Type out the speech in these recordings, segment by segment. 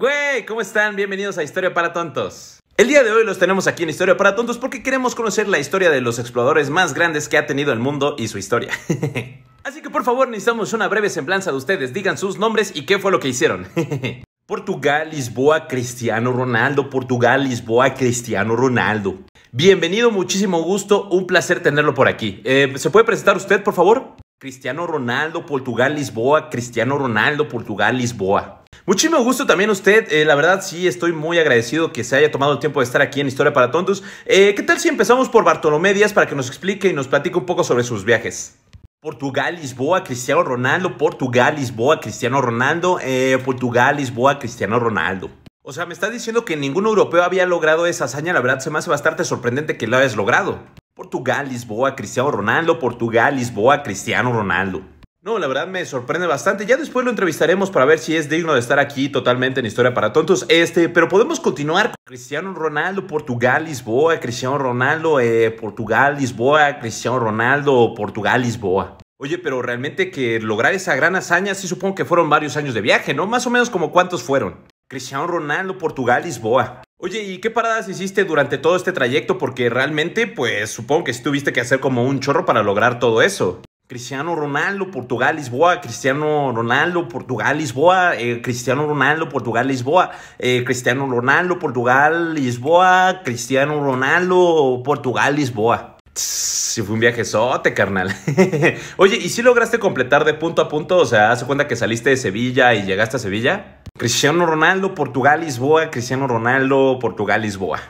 Güey, ¿cómo están? Bienvenidos a Historia para Tontos. El día de hoy los tenemos aquí en Historia para Tontos porque queremos conocer la historia de los exploradores más grandes que ha tenido el mundo y su historia. Así que por favor necesitamos una breve semblanza de ustedes, digan sus nombres y qué fue lo que hicieron. Portugal, Lisboa, Cristiano Ronaldo, Portugal, Lisboa, Cristiano Ronaldo. Bienvenido, muchísimo gusto, un placer tenerlo por aquí. Eh, ¿Se puede presentar usted, por favor? Cristiano Ronaldo, Portugal, Lisboa, Cristiano Ronaldo, Portugal, Lisboa. Muchísimo gusto también usted, eh, la verdad sí estoy muy agradecido que se haya tomado el tiempo de estar aquí en Historia para Tontos. Eh, ¿Qué tal si empezamos por Bartolomé Díaz para que nos explique y nos platique un poco sobre sus viajes? Portugal, Lisboa, Cristiano Ronaldo, Portugal, Lisboa, Cristiano Ronaldo, eh, Portugal, Lisboa, Cristiano Ronaldo. O sea, me está diciendo que ningún europeo había logrado esa hazaña, la verdad se me hace bastante sorprendente que lo hayas logrado. Portugal, Lisboa, Cristiano Ronaldo, Portugal, Lisboa, Cristiano Ronaldo. No, la verdad me sorprende bastante. Ya después lo entrevistaremos para ver si es digno de estar aquí totalmente en Historia para Tontos. Este, pero podemos continuar con Cristiano Ronaldo, Portugal, Lisboa, Cristiano Ronaldo, eh, Portugal, Lisboa, Cristiano Ronaldo, Portugal, Lisboa. Oye, pero realmente que lograr esa gran hazaña, sí supongo que fueron varios años de viaje, ¿no? Más o menos como cuántos fueron. Cristiano Ronaldo, Portugal, Lisboa. Oye, ¿y qué paradas hiciste durante todo este trayecto? Porque realmente, pues supongo que sí tuviste que hacer como un chorro para lograr todo eso. Cristiano Ronaldo, Portugal, Lisboa, Cristiano Ronaldo, Portugal, Lisboa, eh, eh, Cristiano Ronaldo, Portugal, Lisboa, Cristiano Ronaldo, Portugal, Lisboa, Cristiano Ronaldo, Portugal, Lisboa. Si fue un viaje sote, carnal. Oye, ¿y si lograste completar de punto a punto? O sea, ¿hace cuenta que saliste de Sevilla y llegaste a Sevilla? Cristiano Ronaldo, Portugal, Lisboa, Cristiano Ronaldo, Portugal, Lisboa.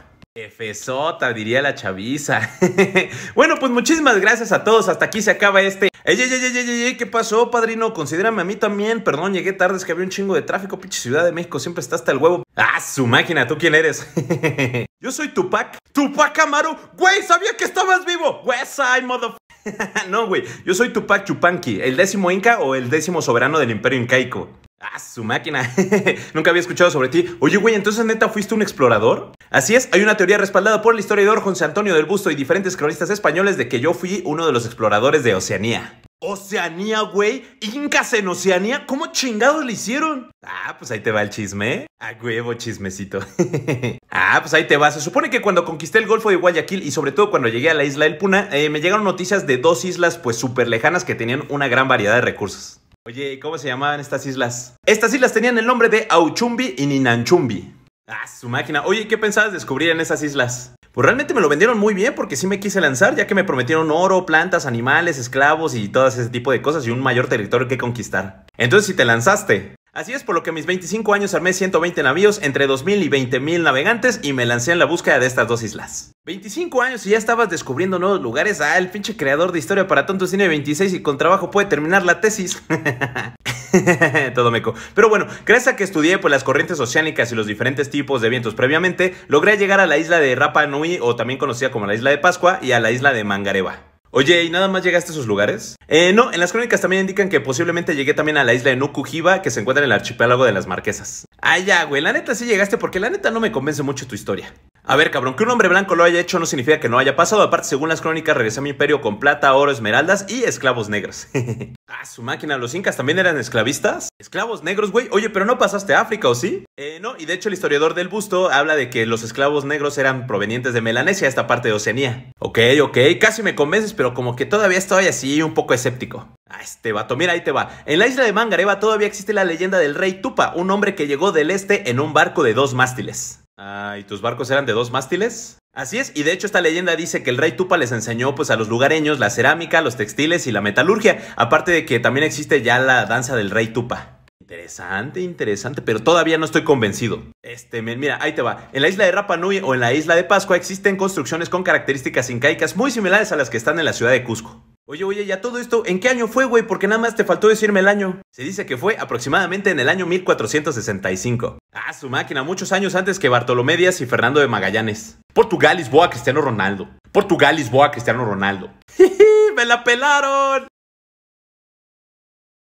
Pesota, diría la chaviza. bueno, pues muchísimas gracias a todos. Hasta aquí se acaba este. Ey, ey, ey, ey, ey, ¿qué pasó, padrino? Considérame a mí también. Perdón, llegué tarde, es que había un chingo de tráfico. Pinche Ciudad de México siempre está hasta el huevo. ¡Ah, su máquina! ¿Tú quién eres? Yo soy Tupac. ¡Tupac Amaru! ¡Güey, sabía que estabas vivo! ¡Westside, motherfucker! no, güey. Yo soy Tupac Chupanqui, el décimo inca o el décimo soberano del imperio incaico. Ah, su máquina. Nunca había escuchado sobre ti. Oye, güey, entonces neta fuiste un explorador. Así es, hay una teoría respaldada por el historiador José Antonio del Busto y diferentes cronistas españoles de que yo fui uno de los exploradores de Oceanía. Oceanía, güey. Incas en Oceanía. ¿Cómo chingados le hicieron? Ah, pues ahí te va el chisme. A huevo, chismecito. ah, pues ahí te va. Se supone que cuando conquisté el Golfo de Guayaquil y sobre todo cuando llegué a la isla del Puna, eh, me llegaron noticias de dos islas pues súper lejanas que tenían una gran variedad de recursos. Oye, ¿cómo se llamaban estas islas? Estas islas tenían el nombre de Auchumbi y Ninanchumbi. Ah, su máquina. Oye, ¿qué pensabas descubrir en esas islas? Pues realmente me lo vendieron muy bien porque sí me quise lanzar, ya que me prometieron oro, plantas, animales, esclavos y todo ese tipo de cosas y un mayor territorio que conquistar. Entonces, si te lanzaste, Así es, por lo que mis 25 años armé 120 navíos entre 2.000 y 20.000 navegantes y me lancé en la búsqueda de estas dos islas. 25 años y ya estabas descubriendo nuevos lugares. Ah, el pinche creador de historia para tontos tiene 26 y con trabajo puede terminar la tesis. Todo meco. Pero bueno, gracias a que estudié pues, las corrientes oceánicas y los diferentes tipos de vientos previamente, logré llegar a la isla de Rapa Nui, o también conocida como la isla de Pascua, y a la isla de Mangareva. Oye, ¿y nada más llegaste a esos lugares? Eh, no, en las crónicas también indican que posiblemente llegué también a la isla de Nukujiba, que se encuentra en el archipiélago de las Marquesas. Ay, ya, güey, la neta sí llegaste porque la neta no me convence mucho tu historia. A ver, cabrón, que un hombre blanco lo haya hecho no significa que no haya pasado. Aparte, según las crónicas, regresé a mi imperio con plata, oro, esmeraldas y esclavos negros. Ah, su máquina, los incas también eran esclavistas. Esclavos negros, güey. Oye, pero no pasaste a África, ¿o sí? Eh, no, y de hecho el historiador del busto habla de que los esclavos negros eran provenientes de Melanesia, esta parte de Oceanía. Ok, ok, casi me convences, pero como que todavía estoy así un poco escéptico. Ah, este vato, mira, ahí te va. En la isla de Mangareva todavía existe la leyenda del rey Tupa, un hombre que llegó del este en un barco de dos mástiles. Ah, ¿y tus barcos eran de dos mástiles? Así es, y de hecho esta leyenda dice que el rey Tupa les enseñó pues a los lugareños la cerámica, los textiles y la metalurgia, aparte de que también existe ya la danza del rey Tupa. Interesante, interesante, pero todavía no estoy convencido. Este, mira, ahí te va. En la isla de Rapa Nui o en la isla de Pascua existen construcciones con características incaicas muy similares a las que están en la ciudad de Cusco. Oye, oye, ya todo esto, ¿en qué año fue, güey? Porque nada más te faltó decirme el año. Se dice que fue aproximadamente en el año 1465. Ah, su máquina, muchos años antes que Bartolomé Díaz y Fernando de Magallanes. Portugal Lisboa Cristiano Ronaldo. Portugal Lisboa Cristiano Ronaldo. ¡Me la pelaron!